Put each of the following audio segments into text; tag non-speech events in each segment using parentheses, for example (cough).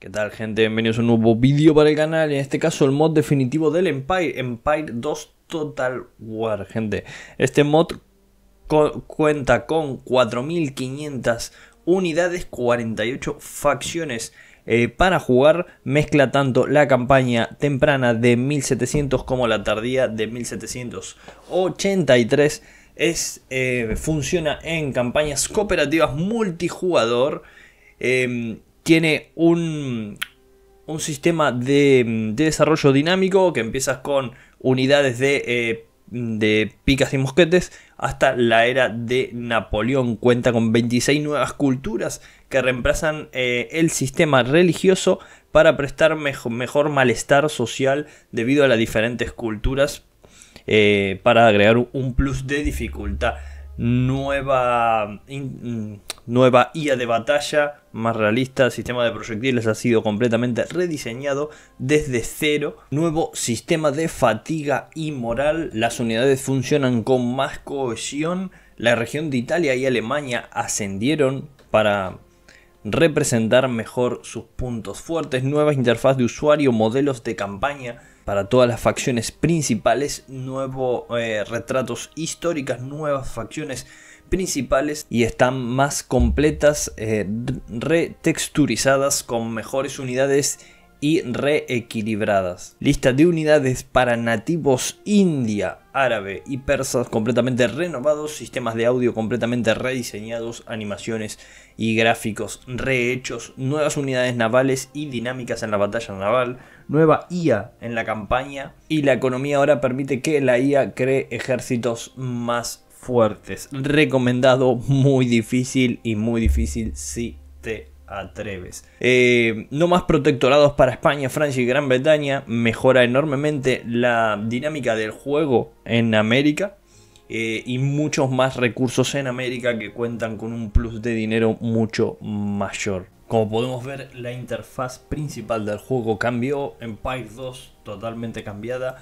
¿Qué tal gente? Bienvenidos a un nuevo vídeo para el canal, en este caso el mod definitivo del Empire, Empire 2 Total War, gente. Este mod cuenta con 4500 unidades, 48 facciones eh, para jugar, mezcla tanto la campaña temprana de 1700 como la tardía de 1783. Es, eh, funciona en campañas cooperativas multijugador. Em, tiene un, sistema de, desarrollo dinámico que empiezas con unidades eh, de, picas y mosquetes hasta la era de Napoleón. Cuenta con 26 nuevas culturas que reemplazan eh, el sistema religioso para prestar mejor, malestar social debido a las diferentes culturas eh, para agregar un plus de dificultad. Nueva, Nueva IA de batalla, más realista, el sistema de proyectiles ha sido completamente rediseñado desde cero. Nuevo sistema de fatiga y moral, las unidades funcionan con más cohesión. La región de Italia y Alemania ascendieron para representar mejor sus puntos fuertes, nueva interfaz de usuario, modelos de campaña para todas las facciones principales, nuevos eh, retratos históricos, nuevas facciones principales y están más completas, eh, retexturizadas con mejores unidades y reequilibradas. Lista de unidades para nativos india, árabe y persas completamente renovados, sistemas de audio completamente rediseñados, animaciones y gráficos rehechos, nuevas unidades navales y dinámicas en la batalla naval, nueva IA en la campaña y la economía ahora permite que la IA cree ejércitos más fuertes. Recomendado, muy difícil y muy difícil si te atreves. Eh, no más protectorados para España, Francia y Gran Bretaña. Mejora enormemente la dinámica del juego en América. Eh, y muchos más recursos en América que cuentan con un plus de dinero mucho mayor. Como podemos ver, la interfaz principal del juego cambió, En Empire 2 totalmente cambiada,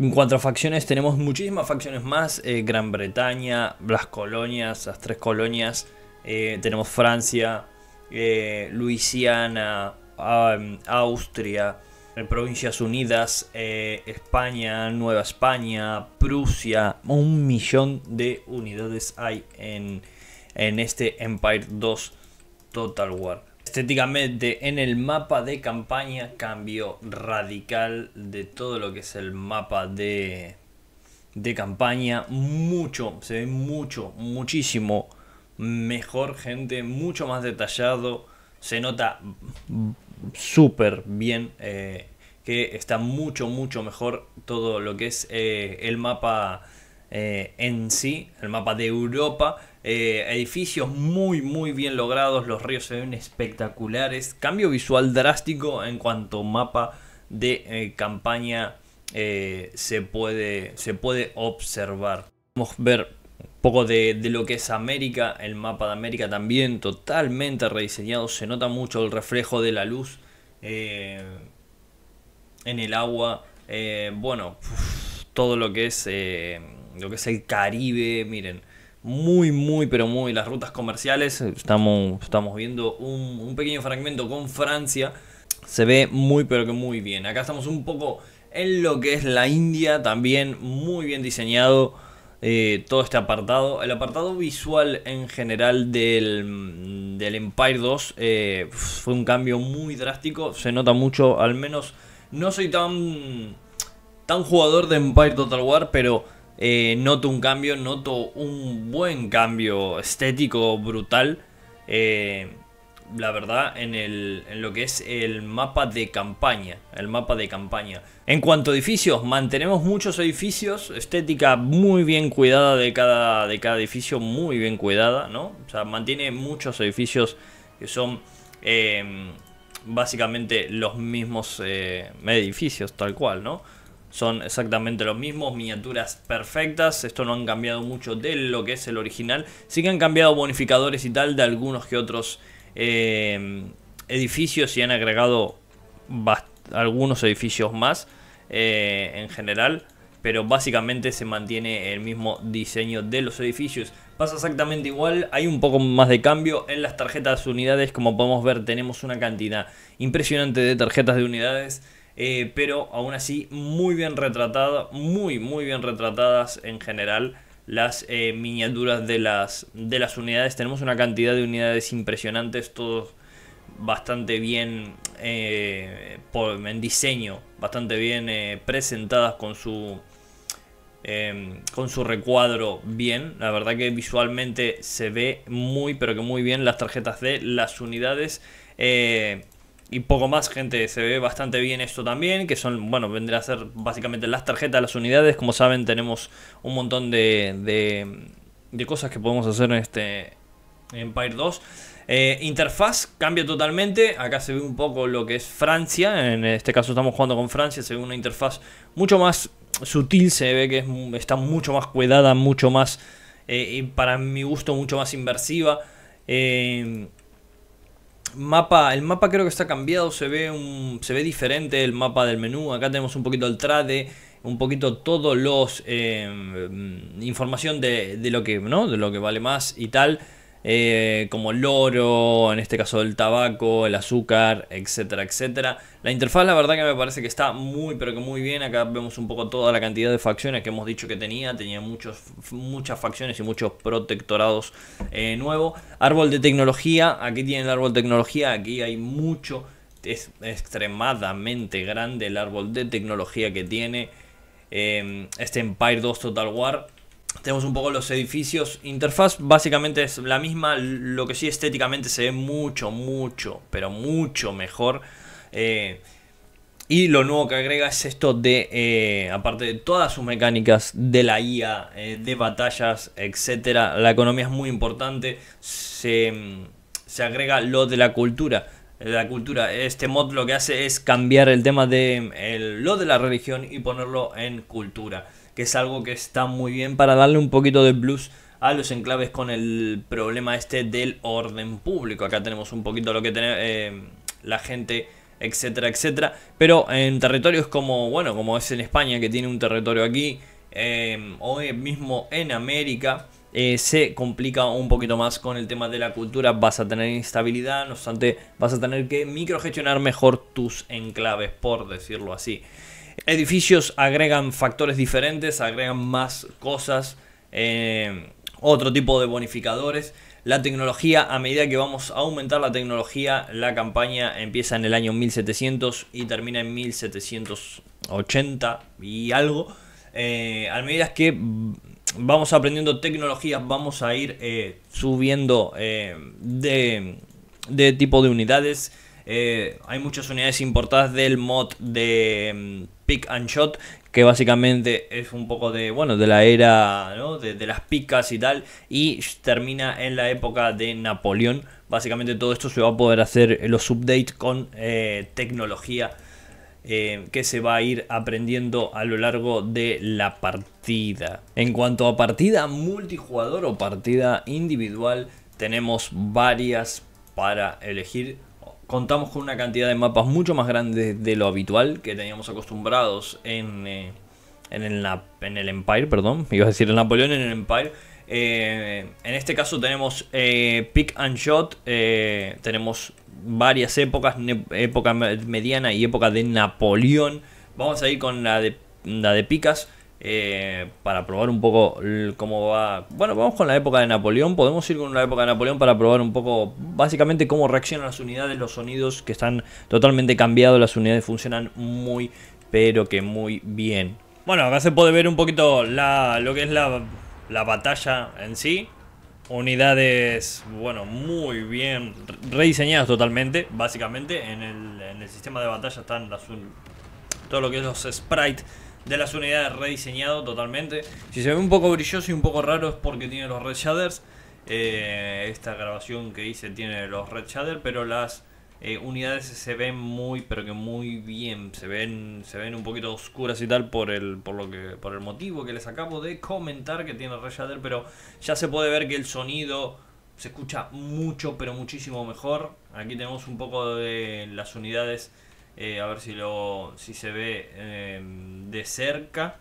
en cuanto a facciones, tenemos muchísimas facciones más. Eh, Gran Bretaña, las colonias, las tres colonias. Eh, tenemos Francia, eh, Luisiana, Austria, Provincias Unidas, España, Nueva España, Prusia. Un millón de unidades hay en, en este Empire 2 Total War. Estéticamente en el mapa de campaña cambio radical de todo lo que es el mapa de, campaña. Mucho, se ve mucho, muchísimo mejor gente, mucho más detallado. Se nota súper bien eh, que está mucho, mucho mejor todo lo que es eh, el mapa eh, en sí, el mapa de Europa eh, edificios muy, muy bien logrados. Los ríos se ven espectaculares. Cambio visual drástico en cuanto mapa de eh, campaña eh, se, puede, se puede observar. Podemos ver un poco de, lo que es América. El mapa de América también totalmente rediseñado. Se nota mucho el reflejo de la luz en el agua. bueno, todo lo que es lo que es el Caribe, miren, muy, muy, pero muy las rutas comerciales. Estamos, estamos viendo un, pequeño fragmento con Francia. Se ve muy, pero que muy bien. Acá estamos un poco en lo que es la India, también muy bien diseñado. Eh, todo este apartado. El apartado visual en general del, Empire 2 eh, fue un cambio muy drástico. Se nota mucho, al menos no soy tan, tan jugador de Empire Total War, pero eh, noto un cambio, noto un buen cambio estético brutal. Eh, la verdad, en, lo que es el mapa de campaña. El mapa de campaña. En cuanto a edificios, mantenemos muchos edificios. Estética muy bien cuidada de cada, de cada edificio, muy bien cuidada, ¿no? O sea, mantiene muchos edificios que son eh, básicamente los mismos edificios, tal cual, ¿no? son exactamente los mismos, miniaturas perfectas, esto no han cambiado mucho de lo que es el original, sí que han cambiado bonificadores y tal de algunos que otros eh, edificios y han agregado algunos edificios más eh, en general, pero básicamente se mantiene el mismo diseño de los edificios. Pasa exactamente igual, hay un poco más de cambio en las tarjetas de unidades, como podemos ver tenemos una cantidad impresionante de tarjetas de unidades eh, pero aún así muy bien retratadas muy, muy bien retratadas en general las eh, miniaturas de las, de las unidades. Tenemos una cantidad de unidades impresionantes, todos bastante bien eh, por, en diseño, bastante bien presentadas con su em, con su recuadro bien. La verdad que visualmente se ve muy pero que muy bien las tarjetas de las unidades y poco más, gente. Se ve bastante bien esto también, que son, bueno, vendrá a ser básicamente las tarjetas, las unidades. Como saben, tenemos un montón de, de, cosas que podemos hacer en este Empire 2. Eh, interfaz cambia totalmente. Acá se ve un poco lo que es Francia. En este caso estamos jugando con Francia. Se ve una interfaz mucho más sutil. Se ve que está mucho más cuidada, mucho más, eh, y para mi gusto, mucho más inversiva. Eh, mapa, el mapa creo que está cambiado, se ve, un, se ve diferente el mapa del menú, acá tenemos un poquito el trade, un poquito todos los eh, mm, información de, de, lo que, ¿no? de lo que vale más y tal. Eh, como el oro, en este caso el tabaco, el azúcar, etcétera, etcétera. La interfaz la verdad que me parece que está muy pero que muy bien, acá vemos un poco toda la cantidad de facciones que hemos dicho que tenía, tenía muchos, muchas facciones y muchos protectorados eh, nuevos. Árbol de tecnología, aquí tiene el árbol de tecnología, aquí hay mucho, es extremadamente grande el árbol de tecnología que tiene. Eh, este Empire 2 Total War tenemos un poco los edificios. Interfaz básicamente es la misma. Lo que sí estéticamente se ve mucho, mucho, pero mucho mejor. Eh, y lo nuevo que agrega es esto de, eh, aparte de todas sus mecánicas, de la IA, eh, de batallas, etcétera La economía es muy importante. Se, agrega lo de la cultura la cultura. Este mod lo que hace es cambiar el tema de lo de la religión y ponerlo en cultura que es algo que está muy bien para darle un poquito de blues a los enclaves con el problema este del orden público. Acá tenemos un poquito lo que tiene eh, la gente etcétera, etcétera. Pero en territorios como, bueno, como es en España, que tiene un territorio aquí, hoy eh, eh, mismo en América, se complica un poquito más con el tema de la cultura. Vas a tener instabilidad, no obstante, vas a tener que microgestionar mejor tus enclaves, por decirlo así. Edificios agregan factores diferentes, agregan más cosas, eh, otro tipo de bonificadores. La tecnología, a medida que vamos a aumentar la tecnología, la campaña empieza en el año 1700 y termina en 1780 y algo. Eh, a medida que vamos aprendiendo tecnologías, vamos a ir eh, subiendo de, tipo de unidades. hay muchas unidades importadas del mod de mm, pick and shot, que básicamente es un poco de, bueno, de la era, de, las picas y tal, y termina en la época de Napoleón. Básicamente todo esto se va a poder hacer eh, los updates con eh, tecnología eh, que se va a ir aprendiendo a lo largo de la partida. En cuanto a partida multijugador o partida individual, tenemos varias para elegir contamos con una cantidad de mapas mucho más grandes de lo habitual que teníamos acostumbrados en, eh, en, el, Empire, perdón, (laughs) iba a decir Napoleón en el Empire. Eh, en este caso tenemos eh, pick and shot, tenemos varias épocas, época mediana y época de Napoleón. Vamos a ir con la de, la de picas. Eh, para probar un poco cómo va. Bueno, vamos con la época de Napoleón. Podemos ir con la época de Napoleón para probar un poco, básicamente, cómo reaccionan las unidades, los sonidos que están totalmente cambiados. Las unidades funcionan muy, pero que muy bien. Bueno, acá se puede ver un poquito lo que es la, batalla en sí. Unidades, bueno, muy bien rediseñadas totalmente, básicamente. En el, sistema de batalla están las, todo lo que es los sprites de las unidades rediseñado totalmente. Si se ve un poco brilloso y un poco raro es porque tiene los red shaders. Eh, esta grabación que hice tiene los red shaders, pero las eh, unidades se ven muy, pero que muy bien. Se ven, se ven un poquito oscuras y tal por el, por lo que, por el motivo que les acabo de comentar que tiene red shader, pero ya se puede ver que el sonido se escucha mucho, pero muchísimo mejor. Aquí tenemos un poco de las unidades eh, a ver si, lo, si se ve em, de cerca.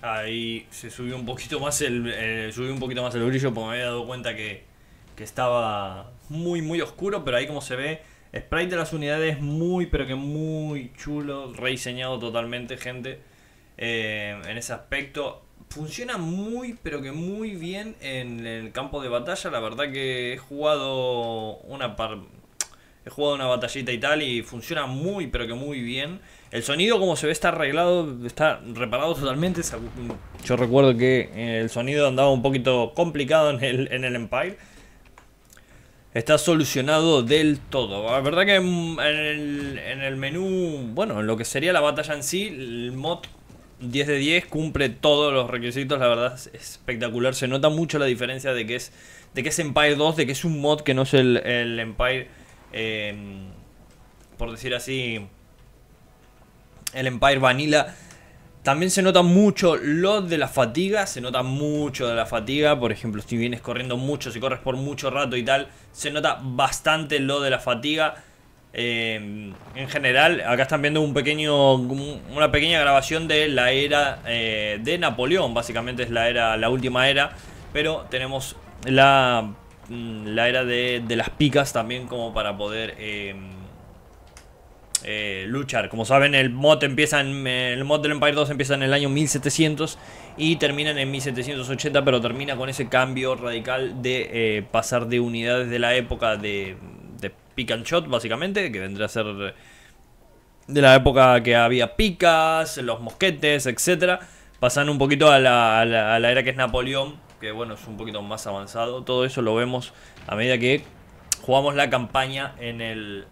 Ahí se subió un poquito más el, eh, subió un poquito más el brillo porque me había dado cuenta que, estaba muy muy oscuro, pero ahí como se ve, sprite de las unidades muy pero que muy chulo, rediseñado totalmente gente em, en ese aspecto. Funciona muy pero que muy bien en el campo de batalla, la verdad que he jugado una par He jugado una batallita y tal y funciona muy, pero que muy bien. El sonido, como se ve, está arreglado, está reparado totalmente. Yo recuerdo que eh, el sonido andaba un poquito complicado en el, Empire. Está solucionado del todo. La verdad que en el, menú, bueno, en lo que sería la batalla en sí, el mod 10 de 10 cumple todos los requisitos, la verdad es espectacular. Se nota mucho la diferencia de que es, de que es Empire 2, de que es un mod que no es el Empire Em, por decir así, el Empire Vanilla. También se nota mucho lo de la fatiga, se nota mucho de la fatiga, por ejemplo, si vienes corriendo mucho, si corres por mucho rato y tal, se nota bastante lo de la fatiga. Em, en general, acá están viendo un pequeño, una pequeña grabación de la era eh, de Napoleón, básicamente es la era, la última era, pero tenemos la Mm, la era de, las picas también como para poder em, eh, luchar. Como saben, el mod, empieza el mod del Empire 2 empieza en el año 1700 y termina en 1780, pero termina con ese cambio radical de eh, pasar de unidades de la época de, de pick and shot, básicamente, que vendría a ser de la época que había picas, los mosquetes, etc. Pasan un poquito a la, a la era que es Napoleón que bueno, es un poquito más avanzado. Todo eso lo vemos a medida que jugamos la campaña en el,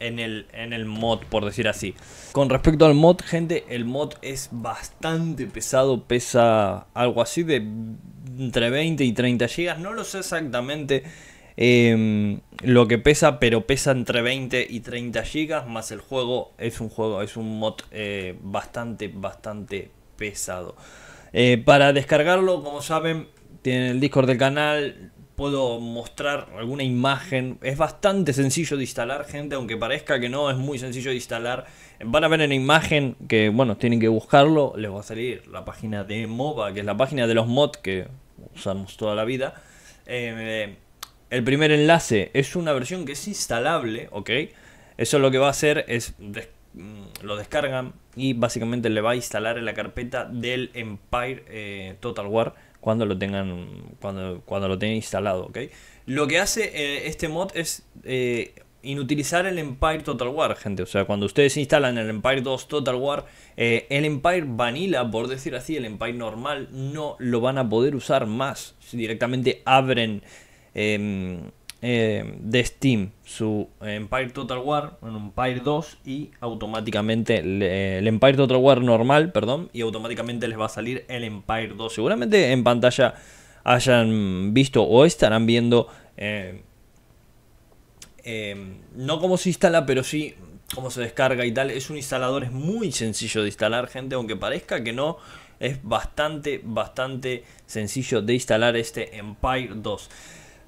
en el, en el mod, por decir así. Con respecto al mod, gente, el mod es bastante pesado, pesa algo así de entre 20 y 30 gigas, no lo sé exactamente. Em, lo que pesa, pero pesa entre 20 y 30 gigas, más el juego es un juego, es un mod eh, bastante, bastante pesado. Eh, para descargarlo, como saben, tienen el Discord del canal. Puedo mostrar alguna imagen. Es bastante sencillo de instalar, gente. Aunque parezca que no, es muy sencillo de instalar. Van a ver en la imagen que, bueno, tienen que buscarlo. Les va a salir la página de MOBA, que es la página de los mods que usamos toda la vida. Eh, el primer enlace es una versión que es instalable, ¿ok? Eso lo que va a hacer es Mm, lo descargan y básicamente le va a instalar en la carpeta del Empire eh, Total War cuando lo tengan cuando, cuando lo tengan instalado ¿ok? lo que hace eh, este mod es eh, inutilizar el Empire Total War gente o sea cuando ustedes instalan el Empire 2 Total War el Empire Vanilla por decir así el Empire normal no lo van a poder usar más Si directamente abren em, eh, de Steam su Empire Total War, un Empire 2 y automáticamente el, Empire Total War normal, perdón, y automáticamente les va a salir el Empire 2. Seguramente en pantalla hayan visto o estarán viendo, eh, eh, no cómo se instala, pero sí cómo se descarga y tal. Es un instalador, es muy sencillo de instalar, gente, aunque parezca que no es bastante, bastante sencillo de instalar este Empire 2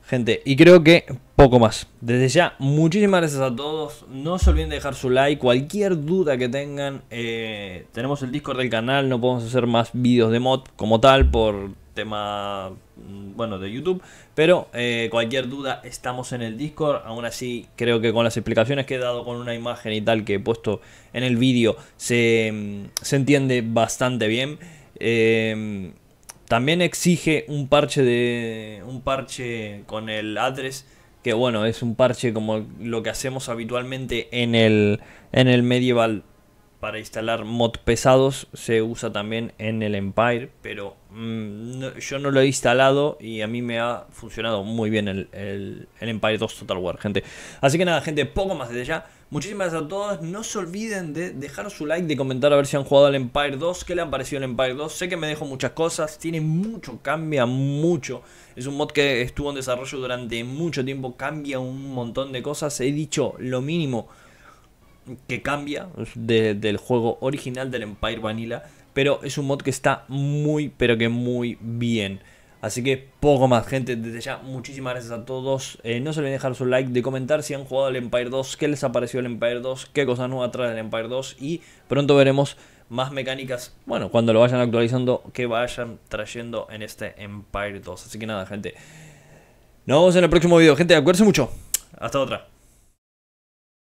gente. Y creo que poco más. Desde ya, muchísimas gracias a todos. No se olviden de dejar su like. Cualquier duda que tengan, eh, tenemos el Discord del canal. No podemos hacer más vídeos de mod como tal por tema, mm, bueno, de YouTube. Pero eh, cualquier duda, estamos en el Discord. Aún así, creo que con las explicaciones que he dado, con una imagen y tal que he puesto en el vídeo, se, mm, entiende bastante bien. Eh, también exige un parche de un parche con el address que bueno, es un parche como lo que hacemos habitualmente en el en el medieval para instalar mods pesados se usa también en el Empire, pero mm, yo no lo he instalado y a mí me ha funcionado muy bien el, Empire 2 Total War, gente. Así que nada, gente, poco más desde ya. Muchísimas gracias a todos. No se olviden de dejar su like, de comentar a ver si han jugado al Empire 2, qué le han parecido el Empire 2. Sé que me dejo muchas cosas, tiene mucho, cambia mucho. Es un mod que estuvo en desarrollo durante mucho tiempo, cambia un montón de cosas. He dicho lo mínimo que cambia del juego original del Empire Vanilla, pero es un mod que está muy, pero que muy bien. Así que poco más, gente. Desde ya, muchísimas gracias a todos. Eh, no se olviden dejar su like, de comentar si han jugado el Empire 2, qué les ha parecido el Empire 2, qué cosas nuevas trae el Empire 2. Y pronto veremos más mecánicas, bueno, cuando lo vayan actualizando, que vayan trayendo en este Empire 2. Así que nada, gente. Nos vemos en el próximo video, gente. Acuérdense mucho. Hasta otra.